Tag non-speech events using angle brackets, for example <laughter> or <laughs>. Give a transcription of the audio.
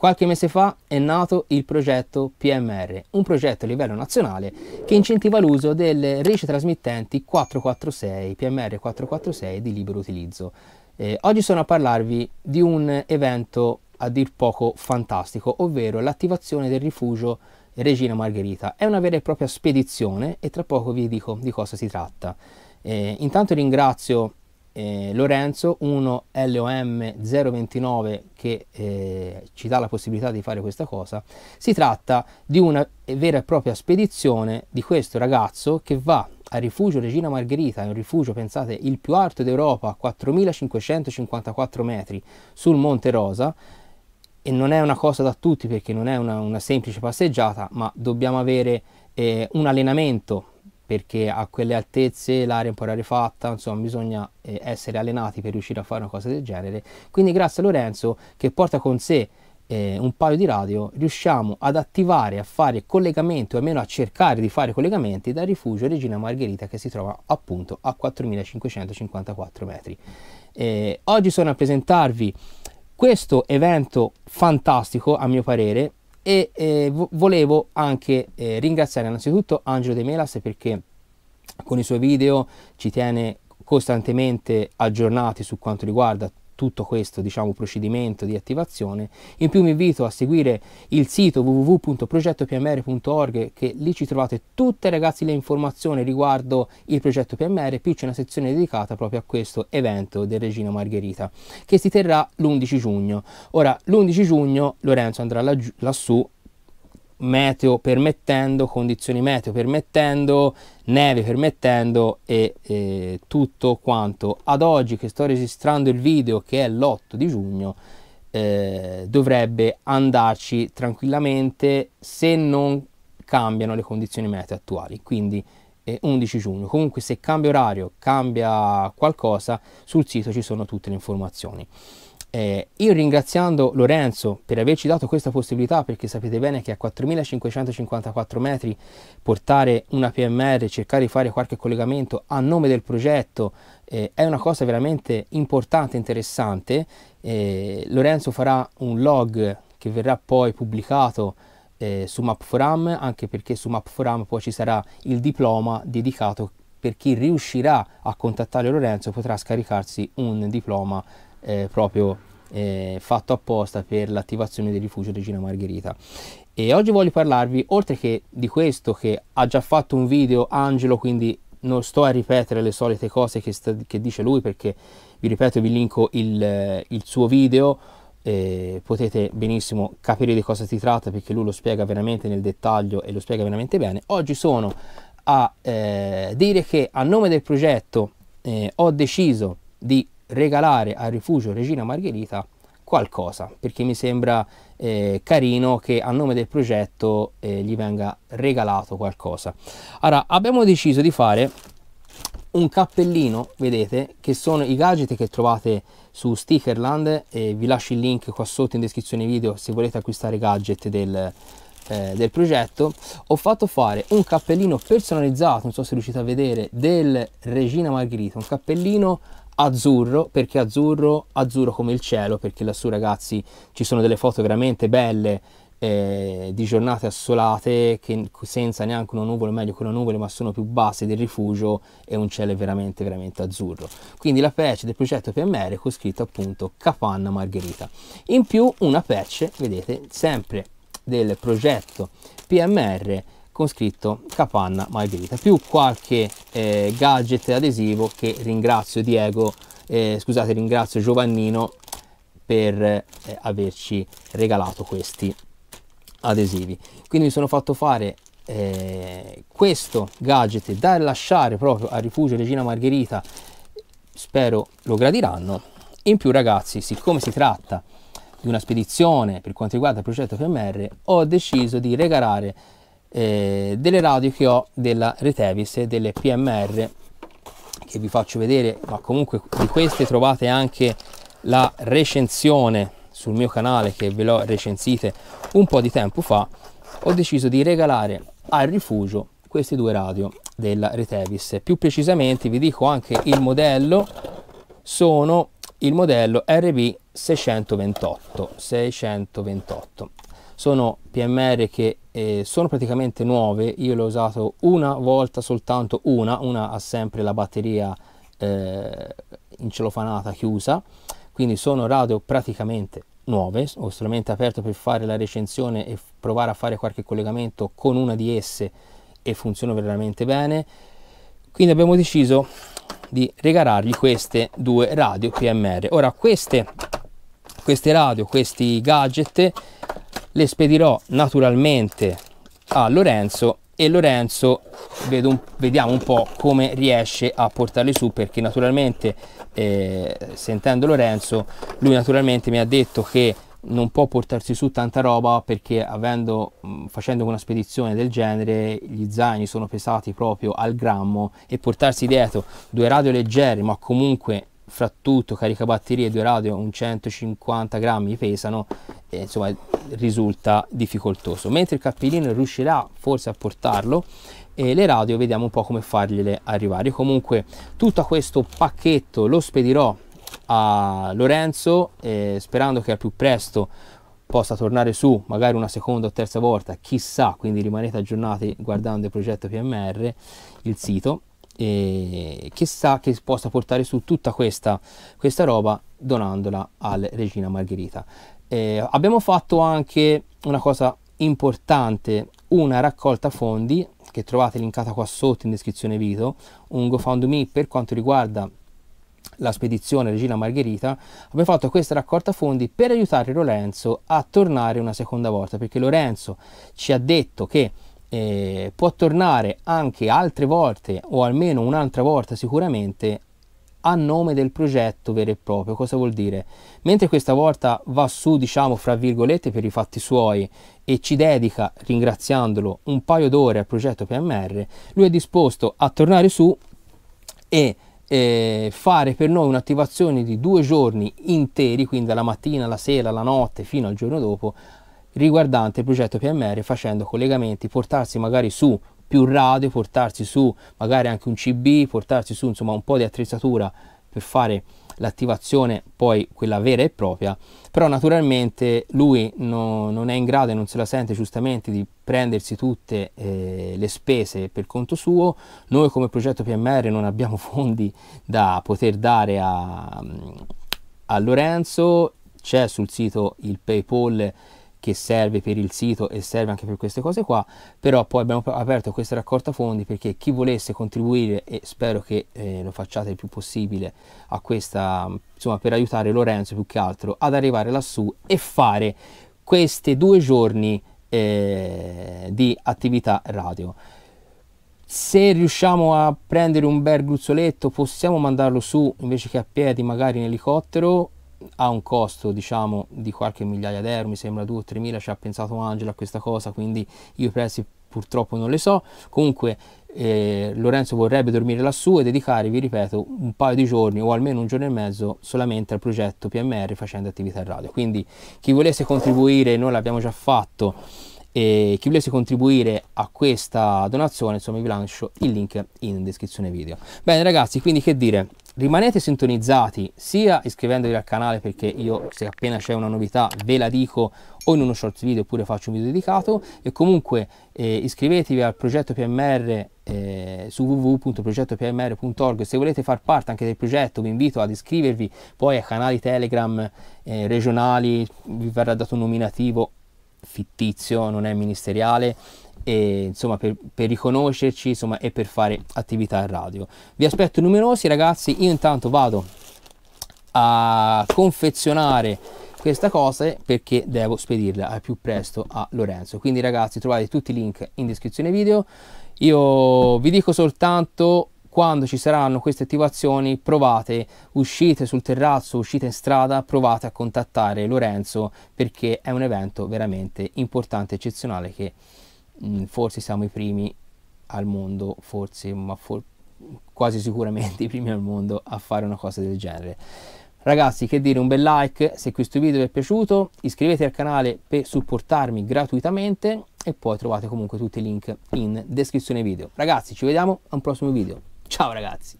Qualche mese fa è nato il progetto PMR, un progetto a livello nazionale che incentiva l'uso delle reti trasmittenti 446, PMR 446 di libero utilizzo. Eh, oggi sono a parlarvi di un evento a dir poco fantastico, ovvero l'attivazione del rifugio Regina Margherita. È una vera e propria spedizione e tra poco vi dico di cosa si tratta. Eh, intanto ringrazio eh, Lorenzo 1 LOM 029 che eh, ci dà la possibilità di fare questa cosa si tratta di una vera e propria spedizione di questo ragazzo che va al rifugio Regina Margherita, è un rifugio, pensate, il più alto d'Europa, 4554 metri sul Monte Rosa, e non è una cosa da tutti perché non è una, una semplice passeggiata, ma dobbiamo avere eh, un allenamento perché a quelle altezze l'aria è un po' rarefatta, insomma bisogna eh, essere allenati per riuscire a fare una cosa del genere. Quindi grazie a Lorenzo che porta con sé eh, un paio di radio, riusciamo ad attivare, a fare collegamento, o almeno a cercare di fare collegamenti dal rifugio Regina Margherita che si trova appunto a 4554 metri. Eh, oggi sono a presentarvi questo evento fantastico a mio parere e eh, volevo anche eh, ringraziare innanzitutto Angelo De Melas perché con i suoi video ci tiene costantemente aggiornati su quanto riguarda tutto questo diciamo, procedimento di attivazione. In più vi invito a seguire il sito www.progettopmr.org che lì ci trovate tutte ragazzi le informazioni riguardo il progetto PMR, più c'è una sezione dedicata proprio a questo evento del Regina Margherita che si terrà l'11 giugno. Ora l'11 giugno Lorenzo andrà laggiù, lassù meteo permettendo, condizioni meteo permettendo, neve permettendo e, e tutto quanto ad oggi che sto registrando il video che è l'8 di giugno eh, dovrebbe andarci tranquillamente se non cambiano le condizioni meteo attuali quindi eh, 11 giugno comunque se cambia orario cambia qualcosa sul sito ci sono tutte le informazioni eh, io ringraziando Lorenzo per averci dato questa possibilità, perché sapete bene che a 4554 metri portare una PMR, cercare di fare qualche collegamento a nome del progetto eh, è una cosa veramente importante interessante. Eh, Lorenzo farà un log che verrà poi pubblicato eh, su Map4Am, anche perché su Map4Am poi ci sarà il diploma dedicato per chi riuscirà a contattare Lorenzo potrà scaricarsi un diploma eh, proprio eh, fatto apposta per l'attivazione del rifugio Regina Margherita. E oggi voglio parlarvi, oltre che di questo, che ha già fatto un video Angelo, quindi non sto a ripetere le solite cose che, sta, che dice lui, perché vi ripeto, vi linko il, il suo video, eh, potete benissimo capire di cosa si tratta, perché lui lo spiega veramente nel dettaglio e lo spiega veramente bene. Oggi sono a eh, dire che a nome del progetto eh, ho deciso di regalare al rifugio Regina Margherita qualcosa, perché mi sembra eh, carino che a nome del progetto eh, gli venga regalato qualcosa. Allora, abbiamo deciso di fare un cappellino, vedete, che sono i gadget che trovate su Stickerland, eh, vi lascio il link qua sotto in descrizione video se volete acquistare gadget del, eh, del progetto ho fatto fare un cappellino personalizzato non so se riuscite a vedere del Regina Margherita un cappellino azzurro perché azzurro, azzurro come il cielo perché lassù ragazzi ci sono delle foto veramente belle eh, di giornate assolate che senza neanche una nuvola, meglio che una nuvola, ma sono più basse del rifugio e un cielo veramente veramente azzurro. Quindi la patch del progetto PMR con scritto appunto Capanna Margherita. In più una patch, vedete, sempre del progetto PMR con scritto Capanna Margherita, più qualche eh, gadget adesivo che ringrazio Diego, eh, scusate, ringrazio Giovannino per eh, averci regalato questi adesivi. Quindi mi sono fatto fare eh, questo gadget da lasciare proprio al rifugio Regina Margherita, spero lo gradiranno. In più ragazzi, siccome si tratta di una spedizione per quanto riguarda il progetto PMR, ho deciso di regalare eh, delle radio che ho della Retevis e delle PMR che vi faccio vedere, ma comunque di queste trovate anche la recensione sul mio canale che ve l'ho recensite un po' di tempo fa, ho deciso di regalare al rifugio queste due radio della Retevis. Più precisamente vi dico anche il modello, sono il modello RB 628, 628 sono PMR che eh, sono praticamente nuove, io le ho usate una volta soltanto una, una ha sempre la batteria eh, incelofanata chiusa, quindi sono radio praticamente nuove, ho solamente aperto per fare la recensione e provare a fare qualche collegamento con una di esse e funziona veramente bene, quindi abbiamo deciso di regalargli queste due radio PMR. Ora queste, queste radio, questi gadget le spedirò naturalmente a Lorenzo e Lorenzo un, vediamo un po' come riesce a portarle su perché naturalmente eh, sentendo Lorenzo lui naturalmente mi ha detto che non può portarsi su tanta roba perché avendo, facendo una spedizione del genere gli zaini sono pesati proprio al grammo e portarsi dietro due radio leggere ma comunque fra tutto caricabatterie, due radio, un 150 grammi pesano, eh, insomma risulta difficoltoso. Mentre il cappellino riuscirà forse a portarlo e le radio vediamo un po' come fargliele arrivare. Comunque tutto questo pacchetto lo spedirò a Lorenzo eh, sperando che al più presto possa tornare su magari una seconda o terza volta, chissà, quindi rimanete aggiornati guardando il progetto PMR, il sito e chissà che possa portare su tutta questa, questa roba donandola al Regina Margherita. Eh, abbiamo fatto anche una cosa importante, una raccolta fondi che trovate linkata qua sotto in descrizione video, un GoFundMe per quanto riguarda la spedizione Regina Margherita, abbiamo fatto questa raccolta fondi per aiutare Lorenzo a tornare una seconda volta, perché Lorenzo ci ha detto che eh, può tornare anche altre volte o almeno un'altra volta sicuramente a nome del progetto vero e proprio. Cosa vuol dire? Mentre questa volta va su, diciamo, fra virgolette per i fatti suoi e ci dedica, ringraziandolo, un paio d'ore al progetto PMR, lui è disposto a tornare su e eh, fare per noi un'attivazione di due giorni interi, quindi dalla mattina alla sera, alla notte fino al giorno dopo, riguardante il progetto PMR facendo collegamenti, portarsi magari su più radio, portarsi su magari anche un CB, portarsi su insomma un po' di attrezzatura per fare l'attivazione poi quella vera e propria, però naturalmente lui no, non è in grado e non se la sente giustamente di prendersi tutte eh, le spese per conto suo, noi come progetto PMR non abbiamo <laughs> fondi da poter dare a, a Lorenzo, c'è sul sito il PayPal che serve per il sito e serve anche per queste cose qua, però poi abbiamo aperto questa raccolta fondi perché chi volesse contribuire e spero che eh, lo facciate il più possibile a questa, insomma, per aiutare Lorenzo più che altro ad arrivare lassù e fare questi due giorni eh, di attività radio. Se riusciamo a prendere un bel gruzzoletto possiamo mandarlo su invece che a piedi magari in elicottero ha un costo diciamo di qualche migliaia d'euro, mi sembra 2 o 3 mila, ci ha pensato Angela a questa cosa, quindi io i prezzi purtroppo non le so, comunque eh, Lorenzo vorrebbe dormire lassù e dedicare, vi ripeto, un paio di giorni o almeno un giorno e mezzo solamente al progetto PMR facendo attività radio, quindi chi volesse contribuire, noi l'abbiamo già fatto, e chi volesse contribuire a questa donazione, insomma vi lancio il link in descrizione video. Bene ragazzi, quindi che dire, rimanete sintonizzati sia iscrivendovi al canale perché io se appena c'è una novità ve la dico o in uno short video oppure faccio un video dedicato e comunque eh, iscrivetevi al progetto PMR eh, su www.progettopmr.org se volete far parte anche del progetto vi invito ad iscrivervi poi ai canali Telegram eh, regionali vi verrà dato un nominativo fittizio non è ministeriale e, insomma, per, per riconoscerci insomma, e per fare attività radio. Vi aspetto numerosi ragazzi, io intanto vado a confezionare questa cosa perché devo spedirla al più presto a Lorenzo. Quindi ragazzi trovate tutti i link in descrizione video. Io vi dico soltanto quando ci saranno queste attivazioni provate, uscite sul terrazzo, uscite in strada, provate a contattare Lorenzo perché è un evento veramente importante, eccezionale che Mm, forse siamo i primi al mondo, forse, ma for- quasi sicuramente <laughs> i primi al mondo a fare una cosa del genere. Ragazzi, che dire, un bel like se questo video vi è piaciuto, iscrivetevi al canale per supportarmi gratuitamente e poi trovate comunque tutti i link in descrizione video. Ragazzi, ci vediamo a un prossimo video. Ciao ragazzi!